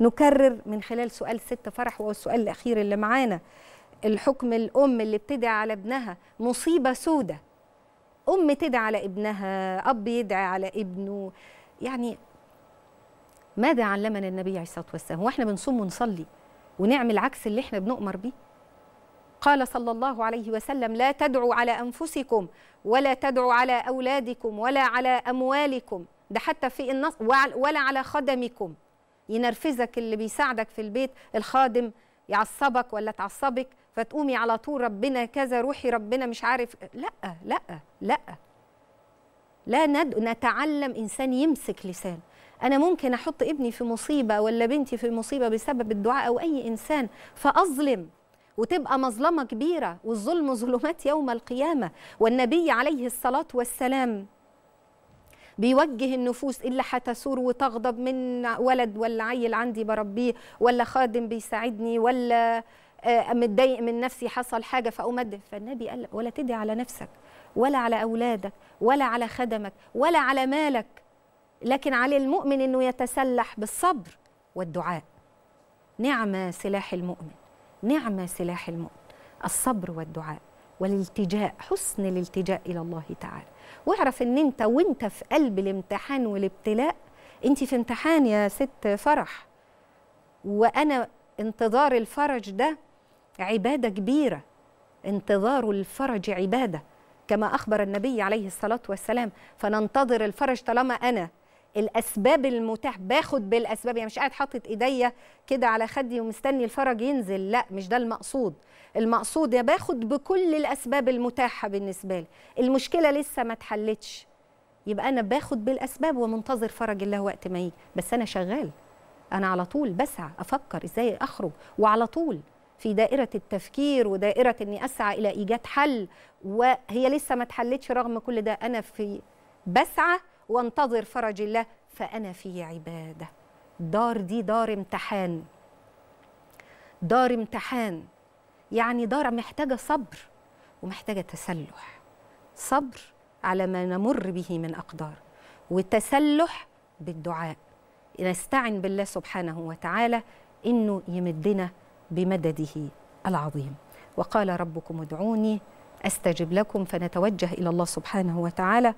نكرر من خلال سؤال ست فرح وهو السؤال الأخير اللي معانا الحكم الأم اللي بتدعي على ابنها مصيبة سودة أم تدعي على ابنها أب يدعي على ابنه يعني ماذا علمنا النبي عليه الصلاة والسلام وإحنا بنصوم ونصلي ونعمل عكس اللي إحنا بنؤمر بيه قال صلى الله عليه وسلم لا تدعوا على أنفسكم ولا تدعوا على أولادكم ولا على أموالكم ده حتى في النص ولا على خدمكم ينرفزك اللي بيساعدك في البيت الخادم يعصبك ولا تعصبك فتقومي على طول ربنا كذا روحي ربنا مش عارف لا لا لا لا ند... نتعلم انسان يمسك لسان انا ممكن احط ابني في مصيبه ولا بنتي في مصيبه بسبب الدعاء او اي انسان فاظلم وتبقى مظلمه كبيره والظلم ظلمات يوم القيامه والنبي عليه الصلاه والسلام بيوجه النفوس اللي هتثور وتغضب من ولد ولا عيل عندي بربيه ولا خادم بيساعدني ولا آه، متضايق من نفسي حصل حاجه فامدد فالنبي قال ولا تدعي على نفسك ولا على اولادك ولا على خدمك ولا على مالك لكن على المؤمن انه يتسلح بالصبر والدعاء نعمه سلاح المؤمن نعمه سلاح المؤمن الصبر والدعاء والالتجاء حسن الالتجاء إلى الله تعالى واعرف أن أنت وأنت في قلب الامتحان والابتلاء أنت في امتحان يا ست فرح وأنا انتظار الفرج ده عبادة كبيرة انتظار الفرج عبادة كما أخبر النبي عليه الصلاة والسلام فننتظر الفرج طالما أنا الاسباب المتاح باخد بالاسباب يعني مش قاعد حاطط ايديا كده على خدي ومستني الفرج ينزل لا مش ده المقصود المقصود يا باخد بكل الاسباب المتاحه بالنسبه لي المشكله لسه ما اتحلتش يبقى انا باخد بالاسباب ومنتظر فرج الله وقت ما يجي بس انا شغال انا على طول بسعى افكر ازاي اخرج وعلى طول في دائرة التفكير ودائرة إني أسعى إلى إيجاد حل وهي لسه ما اتحلتش رغم كل ده أنا في بسعى وانتظر فرج الله فأنا في عبادة دار دي دار امتحان دار امتحان يعني دار محتاجة صبر ومحتاجة تسلح صبر على ما نمر به من أقدار وتسلح بالدعاء نستعن بالله سبحانه وتعالى إنه يمدنا بمدده العظيم وقال ربكم ادعوني أستجب لكم فنتوجه إلى الله سبحانه وتعالى